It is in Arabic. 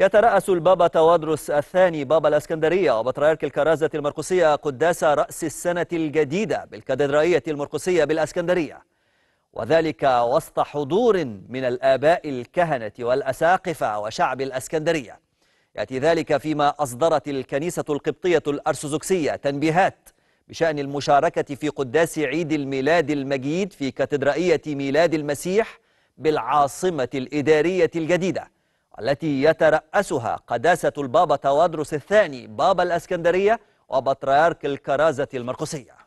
يترأس البابا توادرس الثاني بابا الأسكندرية وبطريرك الكرازة المرقسية قداس رأس السنة الجديدة بالكاتدرائية المرقسية بالأسكندرية وذلك وسط حضور من الآباء الكهنة والأساقفة وشعب الأسكندرية يأتي ذلك فيما أصدرت الكنيسة القبطية الأرثوذكسية تنبيهات بشأن المشاركة في قداس عيد الميلاد المجيد في كاتدرائية ميلاد المسيح بالعاصمة الإدارية الجديدة التي يترأسها قداسة البابا توادرس الثاني بابا الأسكندرية وبطريرك الكرازة المرقسية